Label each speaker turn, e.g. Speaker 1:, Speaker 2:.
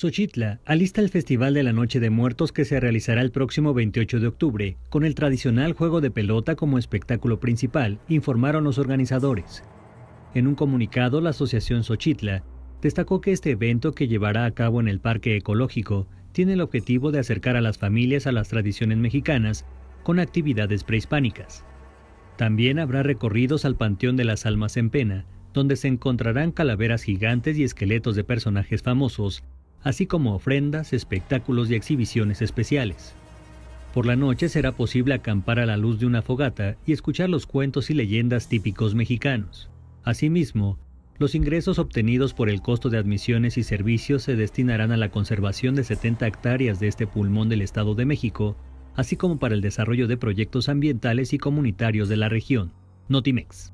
Speaker 1: Xochitla
Speaker 2: alista el Festival de la Noche de Muertos que se realizará el próximo 28 de octubre, con el tradicional juego de pelota como espectáculo principal, informaron los organizadores. En un comunicado, la Asociación Xochitla destacó que este evento que llevará a cabo en el Parque Ecológico tiene el objetivo de acercar a las familias a las tradiciones mexicanas con actividades prehispánicas. También habrá recorridos al Panteón de las Almas en Pena, donde se encontrarán calaveras gigantes y esqueletos de personajes famosos así como ofrendas, espectáculos y exhibiciones especiales. Por la noche será posible acampar a la luz de una fogata y escuchar los cuentos y leyendas típicos mexicanos. Asimismo, los ingresos obtenidos por el costo de admisiones y servicios se destinarán a la conservación de 70 hectáreas de este pulmón del Estado de México, así como para el desarrollo de proyectos ambientales y comunitarios de la región. Notimex.